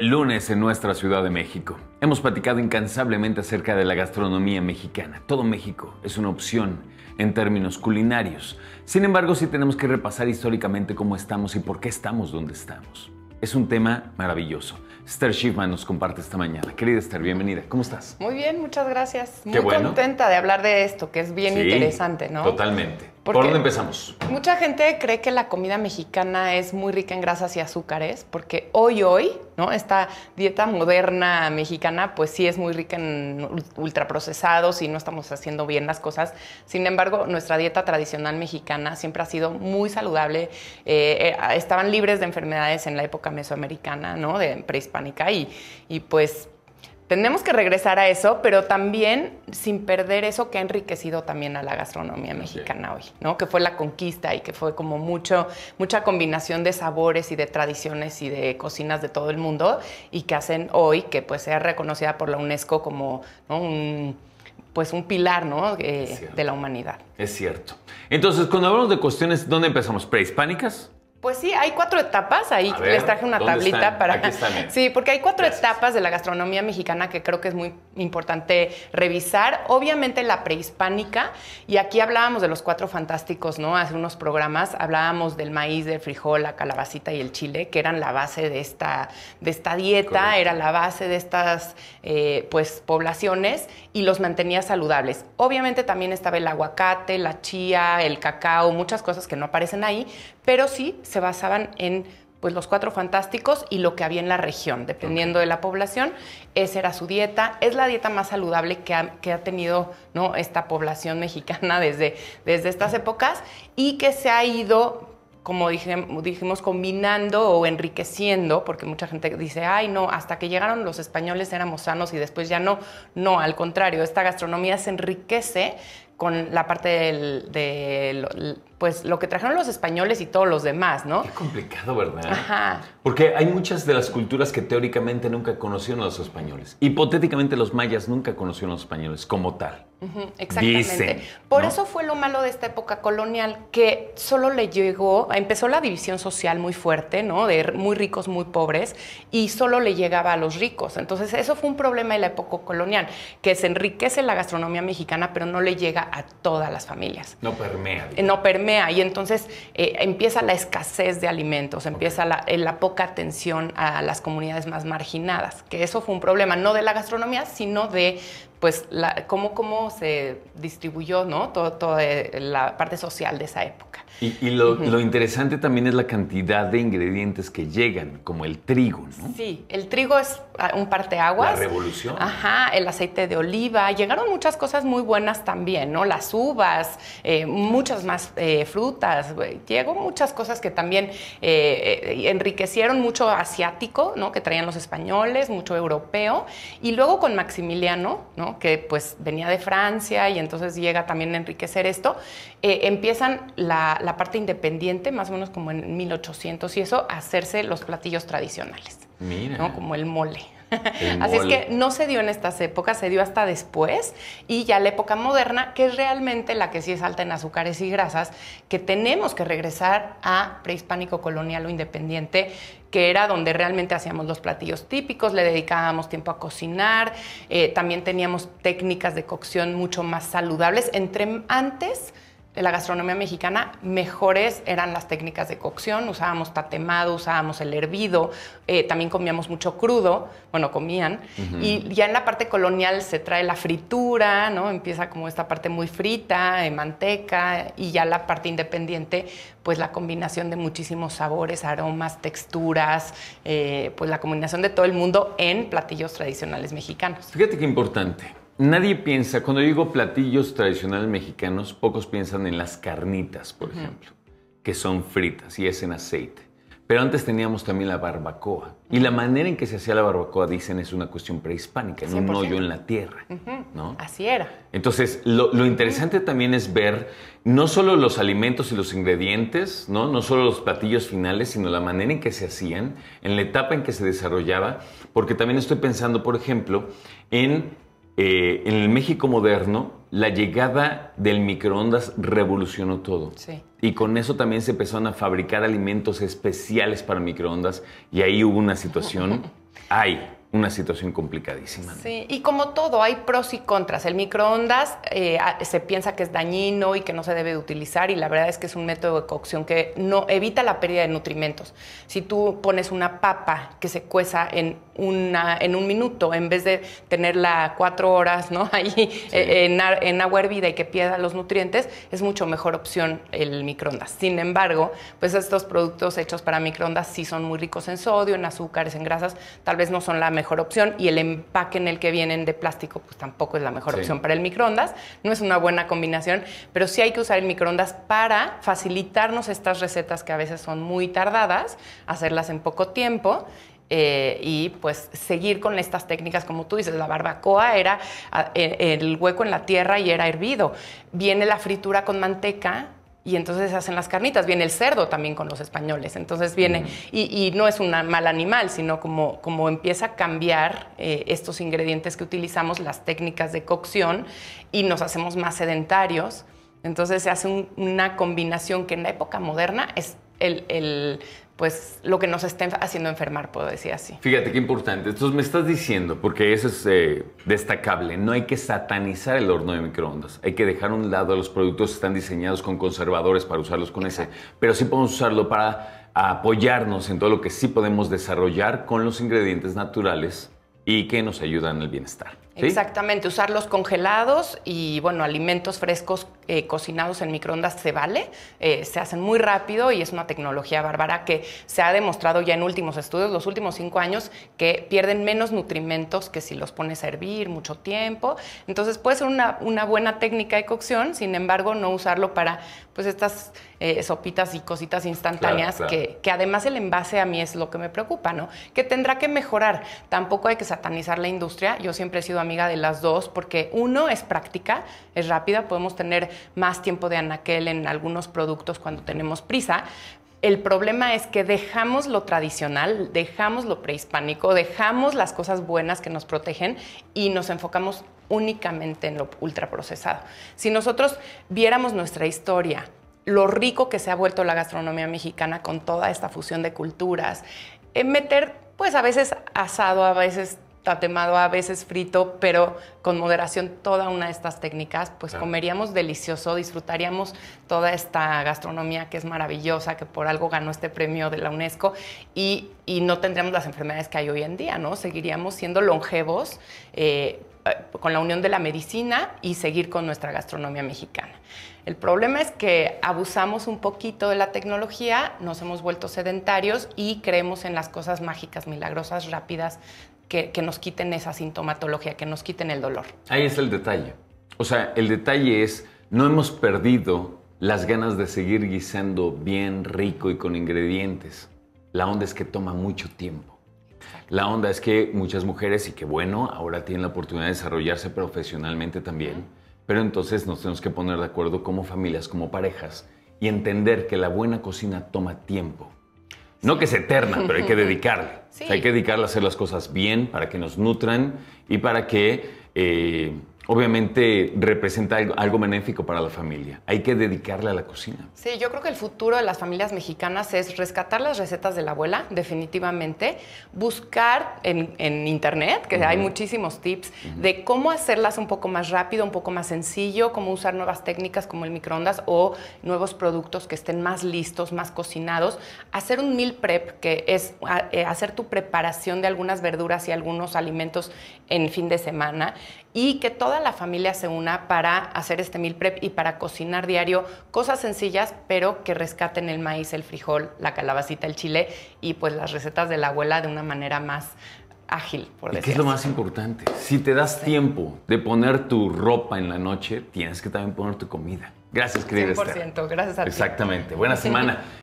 Lunes en nuestra Ciudad de México. Hemos platicado incansablemente acerca de la gastronomía mexicana. Todo México es una opción en términos culinarios. Sin embargo, sí tenemos que repasar históricamente cómo estamos y por qué estamos donde estamos. Es un tema maravilloso. Esther Schiffman nos comparte esta mañana. Querida Esther, bienvenida. ¿Cómo estás? Muy bien, muchas gracias. Muy contenta de hablar de esto, que es bien interesante, ¿no? Totalmente. ¿Por dónde empezamos? Mucha gente cree que la comida mexicana es muy rica en grasas y azúcares, porque hoy, hoy, ¿no? Esta dieta moderna mexicana, pues sí es muy rica en ultraprocesados y no estamos haciendo bien las cosas. Sin embargo, nuestra dieta tradicional mexicana siempre ha sido muy saludable. Eh, eh, estaban libres de enfermedades en la época mesoamericana, ¿no? De prehispánica y, y pues tenemos que regresar a eso, pero también sin perder eso que ha enriquecido también a la gastronomía mexicana hoy, ¿no? Que fue la conquista y que fue como mucho, mucha combinación de sabores y de tradiciones y de cocinas de todo el mundo y que hacen hoy que pues sea reconocida por la UNESCO como un, pues un pilar eh, de la humanidad. Es cierto. Entonces, cuando hablamos de cuestiones, ¿dónde empezamos? ¿Prehispánicas? Pues sí, hay cuatro etapas. Ahí les traje una tablita para. Sí, porque hay cuatro etapas de la gastronomía mexicana que creo que es muy importante revisar. Obviamente la prehispánica, y aquí hablábamos de los cuatro fantásticos, ¿no? Hace unos programas hablábamos del maíz, del frijol, la calabacita y el chile, que eran la base de esta, de esta dieta, era la base de estas eh, pues, poblaciones y los mantenía saludables. Obviamente también estaba el aguacate, la chía, el cacao, muchas cosas que no aparecen ahí, pero sí se basaban en pues los cuatro fantásticos y lo que había en la región, dependiendo de la población. Esa era su dieta. Es la dieta más saludable que ha, tenido ¿no? esta población mexicana desde, desde estas épocas y que se ha ido como dijimos, combinando o enriqueciendo, porque mucha gente dice, ay, no, hasta que llegaron los españoles éramos sanos y después ya no. No, al contrario, esta gastronomía se enriquece con la parte de pues, lo que trajeron los españoles y todos los demás, ¿no? Qué complicado, ¿verdad? Ajá. Porque hay muchas de las culturas que teóricamente nunca conocieron a los españoles. Hipotéticamente los mayas nunca conocieron a los españoles como tal. exactamente. Por eso fue lo malo de esta época colonial, que solo le llegó, empezó la división social muy fuerte, ¿no? De muy ricos, muy pobres, y solo le llegaba a los ricos. Entonces, eso fue un problema de la época colonial, que se enriquece la gastronomía mexicana, pero no le llega a todas las familias. No permea. Eh, no permea y entonces eh, empieza la escasez de alimentos, empieza eh, la, poca atención a las comunidades más marginadas, que eso fue un problema no de la gastronomía, sino de pues la, cómo, cómo se distribuyó ¿no? toda eh, la parte social de esa época. Y, lo, interesante también es la cantidad de ingredientes que llegan, como el trigo, ¿no? Sí, el trigo es ah, un parteaguas. La revolución. Ajá, el aceite de oliva. Llegaron muchas cosas muy buenas también, ¿no? Las uvas, eh, muchas más eh, frutas. Llegó muchas cosas que también enriquecieron mucho asiático, ¿no? Que traían los españoles, mucho europeo. Y luego con Maximiliano, ¿no? que pues venía de Francia y entonces llega también a enriquecer esto, eh, empiezan la, la, parte independiente, más o menos como en 1800 y eso, a hacerse los platillos tradicionales, ¿no? como el mole. Así es que no se dio en estas épocas, se dio hasta después y ya la época moderna, que es realmente la que sí es alta en azúcares y grasas, que tenemos que regresar a prehispánico colonial o independiente que era donde realmente hacíamos los platillos típicos, le dedicábamos tiempo a cocinar, eh, también teníamos técnicas de cocción mucho más saludables. Entre antes, en la gastronomía mexicana, mejores eran las técnicas de cocción. Usábamos tatemado, usábamos el hervido, eh, también comíamos mucho crudo, bueno, comían. Y ya en la parte colonial se trae la fritura, ¿no? Empieza como esta parte muy frita, en eh, manteca, y ya la parte independiente, pues la combinación de muchísimos sabores, aromas, texturas, eh, pues la combinación de todo el mundo en platillos tradicionales mexicanos. Fíjate qué importante Nadie piensa, cuando digo platillos tradicionales mexicanos, pocos piensan en las carnitas, por ejemplo, que son fritas y es en aceite. Pero antes teníamos también la barbacoa. Y la manera en que se hacía la barbacoa, dicen, es una cuestión prehispánica, en un hoyo en la tierra. ¿no? Así era. Entonces, lo, interesante también es ver no solo los alimentos y los ingredientes, ¿no? no solo los platillos finales, sino la manera en que se hacían, en la etapa en que se desarrollaba, porque también estoy pensando, por ejemplo, en eh, en el México moderno, la llegada del microondas revolucionó todo. Y con eso también se empezaron a fabricar alimentos especiales para microondas y ahí hubo una situación, hay una situación complicadísima. Sí, y como todo, hay pros y contras. El microondas eh, ah, se piensa que es dañino y que no se debe de utilizar y la verdad es que es un método de cocción que no evita la pérdida de nutrimentos. Si tú pones una papa que se cueza en en un minuto, en vez de tenerla cuatro horas ahí eh, en, agua hervida y que pierda los nutrientes, es mucho mejor opción el microondas. Sin embargo, pues estos productos hechos para microondas sí son muy ricos en sodio, en azúcares, en grasas, tal vez no son la mejor opción y el empaque en el que vienen de plástico pues tampoco es la mejor opción para el microondas, no es una buena combinación, pero sí hay que usar el microondas para facilitarnos estas recetas que a veces son muy tardadas, hacerlas en poco tiempo eh, y pues seguir con estas técnicas, como tú dices, la barbacoa era e, el hueco en la tierra y era hervido. Viene la fritura con manteca, y entonces hacen las carnitas. Viene el cerdo también con los españoles. Entonces viene, y, no es un mal animal, sino como, como empieza a cambiar eh, estos ingredientes que utilizamos, las técnicas de cocción, y nos hacemos más sedentarios. Entonces se hace una combinación que en la época moderna es el, pues lo que nos estén haciendo enfermar, puedo decir así. Fíjate qué importante. Entonces me estás diciendo, porque eso es eh, destacable, no hay que satanizar el horno de microondas. Hay que dejar a un lado los productos que están diseñados con conservadores para usarlos con ese, pero sí podemos usarlo para apoyarnos en todo lo que sí podemos desarrollar con los ingredientes naturales y que nos ayudan al bienestar. Exactamente, Exactamente, usarlos congelados y bueno, alimentos frescos eh, cocinados en microondas se vale, eh, se hacen muy rápido y es una tecnología bárbara que se ha demostrado ya en últimos estudios, los últimos cinco años, que pierden menos nutrimentos que si los pones a hervir mucho tiempo. Entonces puede ser una, buena técnica de cocción, sin embargo, no usarlo para pues estas eh, sopitas y cositas instantáneas Que, que además el envase a mí es lo que me preocupa, ¿no? Que tendrá que mejorar. Tampoco hay que satanizar la industria, yo siempre he sido amiga de las dos, porque uno es práctica, es rápida, podemos tener más tiempo de anaquel en algunos productos cuando tenemos prisa, el problema es que dejamos lo tradicional, dejamos lo prehispánico, dejamos las cosas buenas que nos protegen y nos enfocamos únicamente en lo ultraprocesado. Si nosotros viéramos nuestra historia, lo rico que se ha vuelto la gastronomía mexicana con toda esta fusión de culturas, en eh, meter pues a veces asado, a veces tatemado, a veces frito, pero con moderación toda una de estas técnicas, pues comeríamos delicioso, disfrutaríamos toda esta gastronomía que es maravillosa, que por algo ganó este premio de la UNESCO y, no tendríamos las enfermedades que hay hoy en día, ¿no? Seguiríamos siendo longevos eh, eh, con la unión de la medicina y seguir con nuestra gastronomía mexicana. El problema es que abusamos un poquito de la tecnología, nos hemos vuelto sedentarios y creemos en las cosas mágicas, milagrosas, rápidas que, nos quiten esa sintomatología, que nos quiten el dolor. Ahí está el detalle. O sea, el detalle es, no hemos perdido las ganas de seguir guisando bien rico y con ingredientes. La onda es que toma mucho tiempo. La onda es que muchas mujeres, y que bueno, ahora tienen la oportunidad de desarrollarse profesionalmente también, pero entonces nos tenemos que poner de acuerdo como familias, como parejas, y entender que la buena cocina toma tiempo. No que se eterna, pero hay que dedicarle. hay que dedicarle a hacer las cosas bien para que nos nutran y para que eh, obviamente representa algo, benéfico para la familia. Hay que dedicarle a la cocina. Sí, yo creo que el futuro de las familias mexicanas es rescatar las recetas de la abuela, definitivamente, buscar en, internet, que hay muchísimos tips, de cómo hacerlas un poco más rápido, un poco más sencillo, cómo usar nuevas técnicas como el microondas o nuevos productos que estén más listos, más cocinados. Hacer un meal prep, que es eh, hacer tu preparación de algunas verduras y algunos alimentos en fin de semana y que toda la familia se una para hacer este meal prep y para cocinar diario cosas sencillas, pero que rescaten el maíz, el frijol, la calabacita, el chile y pues las recetas de la abuela de una manera más ágil, por decirlo. ¿Qué es lo más importante? Si te das tiempo de poner tu ropa en la noche, tienes que también poner tu comida. Gracias, querida. 100%, gracias a ti. Exactamente. Buena semana.